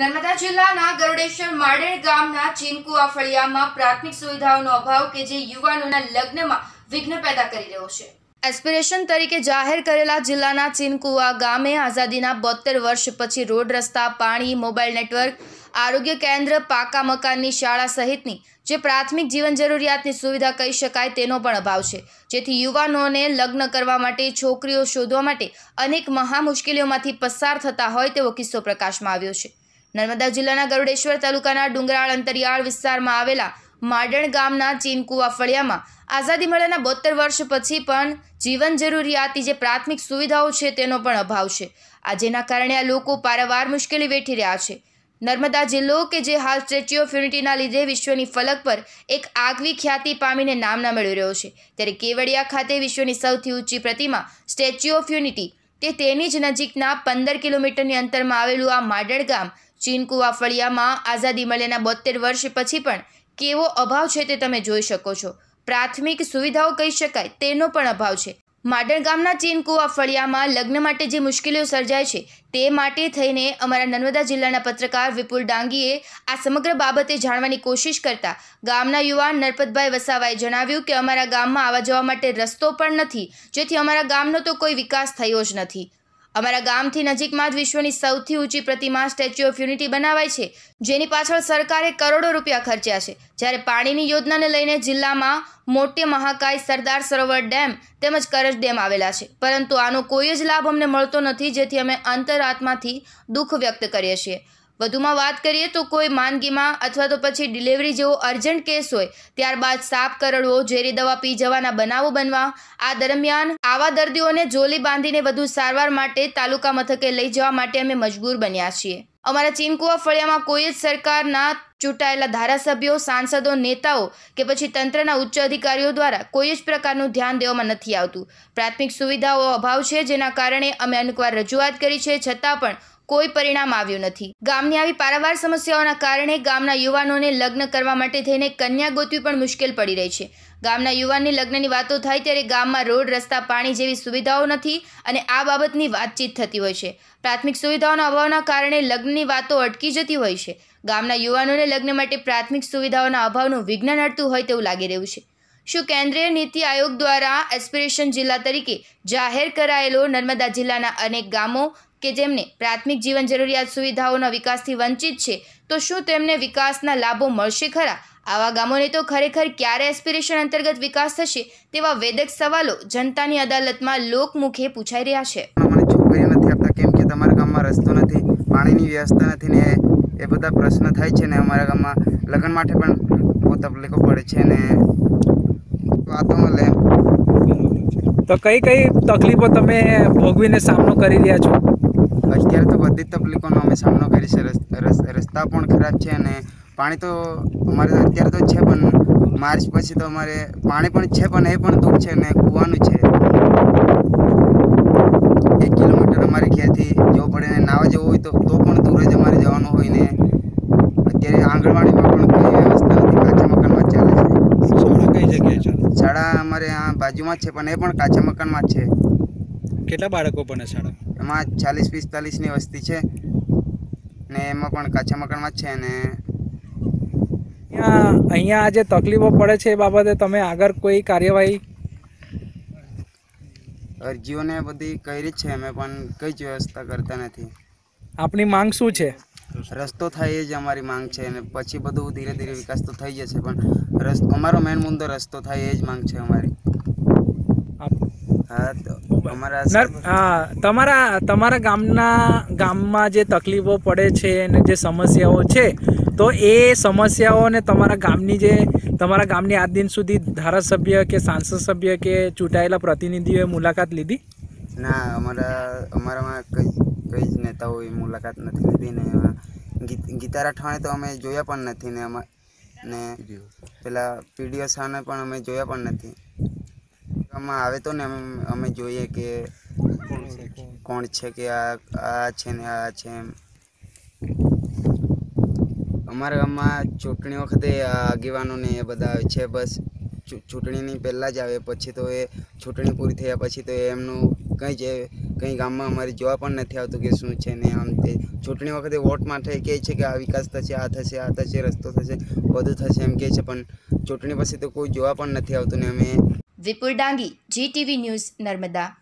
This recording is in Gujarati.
નર્મદા જિલ્લાના ગરુડેશ્વર માડેર ગામના ચીનકુવા ફળિયામાં પ્રાથમિક સુવિધાઓનો અભાવ કે જે યુવાનોના લગ્નમાં વિઘ્ન પેદા કરી રહ્યો છે એસ્પિરેશન તરીકે જાહેર કરેલા જિલ્લાના ચીનકુવા ગામે આઝાદીના બોતેર વર્ષ પછી રોડ રસ્તા પાણી મોબાઈલ નેટવર્ક આરોગ્ય કેન્દ્ર પાકા મકાનની શાળા સહિતની જે પ્રાથમિક જીવન જરૂરિયાતની સુવિધા કહી શકાય તેનો પણ અભાવ છે જેથી યુવાનોને લગ્ન કરવા માટે છોકરીઓ શોધવા માટે અનેક મહા મુશ્કેલીઓમાંથી પસાર થતા હોય તેવો કિસ્સો પ્રકાશમાં આવ્યો છે નર્મદા જિલ્લાના ગરુડેશ્વર તાલુકાના ડુંગરાળ અંતરિયાળ વિસ્તારમાં આવેલા માડણ ગામના ચીનકુવા ફળિયામાં આઝાદી મળ્યાના બોતેર વર્ષ પછી પણ જીવન જરૂરિયાતી જે પ્રાથમિક સુવિધાઓ છે તેનો પણ અભાવ છે આ જેના કારણે આ લોકો પારાવાર મુશ્કેલી વેઠી રહ્યા છે નર્મદા જિલ્લો કે જે હાલ સ્ટેચ્યુ ઓફ યુનિટીના લીધે વિશ્વની ફલક પર એક આગવી ખ્યાતિ પામીને નામના મેળવી રહ્યો છે ત્યારે કેવડિયા ખાતે વિશ્વની સૌથી ઊંચી પ્રતિમા સ્ટેચ્યુ ઓફ યુનિટી તે તેની જ નજીકના પંદર કિલોમીટરની અંતરમાં આવેલું આ માડણ ગામ ચીન કુવાફળિયામાં આઝાદી મળ્યાના બોતેર વર્ષ પછી પણ કેવો અભાવ છે તે તમે જોઈ શકો છો પ્રાથમિક સુવિધાઓ કહી શકાય તેનો પણ અભાવ છે માડણ ગામના ચીન કુવાફળિયામાં લગ્ન માટે જે મુશ્કેલીઓ સર્જાય છે તે માટે થઈને અમારા નર્મદા જિલ્લાના પત્રકાર વિપુલ ડાંગીએ આ સમગ્ર બાબતે જાણવાની કોશિશ કરતા ગામના યુવાન નરપતભાઈ વસાવાએ જણાવ્યું કે અમારા ગામમાં આવવા જવા માટે રસ્તો પણ નથી જેથી અમારા ગામનો તો કોઈ વિકાસ થયો જ નથી અમારા ગામથી નજીકમાં જ વિશ્વની સૌથી ઊંચી પ્રતિમા સ્ટેચ્યુ ઓફ યુનિટી બનાવાય છે જેની પાછળ સરકારે કરોડો રૂપિયા ખર્ચ્યા છે જ્યારે પાણીની યોજનાને લઈને જિલ્લામાં મોટે મહાકાય સરદાર સરોવર ડેમ તેમજ કરજ ડેમ આવેલા છે પરંતુ આનો કોઈ જ લાભ અમને મળતો નથી જેથી અમે અંતરાત્માથી દુઃખ વ્યક્ત કરીએ છીએ વધુમાં વાત કરીએ તો કોઈ માંદગીમાં અથવા તો પછી ડિલિવરી જેવો અર્જન્ટ કેસ હોય ત્યારબાદ સાપ કરડવો ઝેરી દવા પી જવાના બનાવો બનવા આ દરમિયાન આવા દર્દીઓને જોલી બાંધીને વધુ સારવાર માટે તાલુકા મથકે લઈ જવા માટે અમે મજબૂર બન્યા છીએ અમારા ચીનકુવા ફળિયામાં કોઈ જ સરકારના ચૂંટાયેલા ધારાસભ્યો સાંસદો નેતાઓ કે પછી તંત્રના ઉચ્ચ અધિકારીઓ દ્વારા કોઈ જ પ્રકારનું ધ્યાન દેવામાં નથી આવતું પ્રાથમિક સુવિધાઓ અભાવ છે જેના કારણે અમે અનેકવાર રજૂઆત કરી છે છતાં પણ કોઈ પરિણામ આવ્યું નથી ગામની આવી પારાવાર સમસ્યાઓના કારણે ગામના યુવાનોને લગ્ન કરવા માટે થઈને કન્યા ગોતવી પણ મુશ્કેલ પડી રહી છે ગામના યુવાનની લગ્નની વાતો થાય ત્યારે ગામમાં રોડ રસ્તા પાણી જેવી સુવિધાઓ નથી અને આ બાબતની વાતચીત થતી હોય છે પ્રાથમિક સુવિધાઓના અભાવના કારણે લગ્નની વાતો અટકી જતી હોય છે ગામના યુવાનોને લગ્ન માટે પ્રાથમિક સુવિધાઓના અભાવનું વિઘ્ન નડતું હોય તેવું લાગી રહ્યું છે શું કેન્દ્રીય નીતિ આયોગ દ્વારા એસ્પિરેશન જિલ્લા તરીકે જાહેર કરાયેલો નર્મદા જિલ્લાના અનેક ગામો કે જેમને પ્રાથમિક જીવન જરૂરિયાત સુવિધાઓના વિકાસથી વંચિત છે તો શું તેમને વિકાસના લાભો મળશે ખરા આવા ગામોને તો ખરેખર ક્યારે એસ્પિરેશન અંતર્ગત વિકાસ થશે તેવા વેદક સવાલો જનતાની અદાલતમાં લોકમુખે પૂછાઈ રહ્યા છે મને છોકરીઓ નથી આપતા કેમ કે તમારા ગામમાં રસ્તો નથી પાણીની વ્યવસ્થા નથી ને એ બધા પ્રશ્ન થાય છે ને અમારા ગામમાં લગ્ન માટે પણ બહુ તકલીફો પડે છે ને વાતો મળે તો કઈ કઈ તકલીફો તમે ભોગવીને સામનો કરી રહ્યા છો અત્યારે તો બધી તકલીફોનો અમે સામનો કરી છે રસ્તા પણ ખરાબ છે અને પાણી તો અમારે અત્યારે તો છે પણ માર્ચ પછી તો અમારે પાણી પણ છે પણ એ પણ દુઃખ છે અને કૂવાનું છે એક કિલોમીટર અમારે ઘેરથી જવું પડે ને નાવા જવું હોય તો પણ દૂર જ અમારે જવાનું હોય ને અત્યારે આંગણવાડીમાં પણ કોઈ વ્યવસ્થા નથી કાચા મકાનમાં ચાલે છે શાળા કઈ જગ્યાએ છે શાળા અમારે આ બાજુમાં જ છે પણ એ પણ કાચા મકાનમાં જ છે કેટલા બાળકો પણ શાળા એમાં ચાલીસ પિસ્તાલીસની વસ્તી છે ને એમાં પણ કાચા મકાનમાં જ છે ને અહીંયા જે તકલીફો પડે છે એ બાબતે તમે આગળ કોઈ કાર્યવાહી અરજીઓને બધી કરી છે અમે પણ કઈ જ વ્યવસ્થા કરતા નથી આપની માંગ શું છે રસ્તો થાય એ જ અમારી માંગ છે અને પછી બધું ધીરે ધીરે વિકાસ તો થઈ જશે પણ રસ્તો અમારો મેન મુદ્દો રસ્તો થાય એ જ માંગ છે અમારી હા તો નરભાઈ તમારા તમારા ગામના ગામમાં જે તકલીફો પડે છે અને જે સમસ્યાઓ છે તો એ સમસ્યાઓને તમારા ગામની જે તમારા ગામની આજ દિન સુધી ધારાસભ્ય કે સાંસદ સભ્ય કે ચૂંટાયેલા પ્રતિનિધિઓએ મુલાકાત લીધી ના અમારા અમારામાં કઈ કઈ જ નેતાઓએ મુલાકાત નથી લીધી ને એમાં ગીતા રાઠવાને તો અમે જોયા પણ નથી ને અમે ને પેલા પીડીઓ સાને પણ અમે જોયા પણ નથી કરવામાં આવે તો ને અમે જોઈએ કે કોણ છે કે આ આ છે ને આ છે એમ અમારા ગામમાં ચૂંટણી વખતે ને એ બધા આવે છે બસ ચૂંટણીની પહેલાં જ આવે પછી તો એ ચૂંટણી પૂરી થયા પછી તો એમનું કંઈ જે કંઈ ગામમાં અમારે જોવા પણ નથી આવતું કે શું છે ને આમ તે ચૂંટણી વખતે વોટ માટે કહે છે કે આ વિકાસ થશે આ થશે આ થશે રસ્તો થશે બધું થશે એમ કહે છે પણ ચૂંટણી પછી તો કોઈ જોવા પણ નથી આવતું ને અમે વિપુલ ડાંગી જીટીવી ન્યૂઝ નર્મદા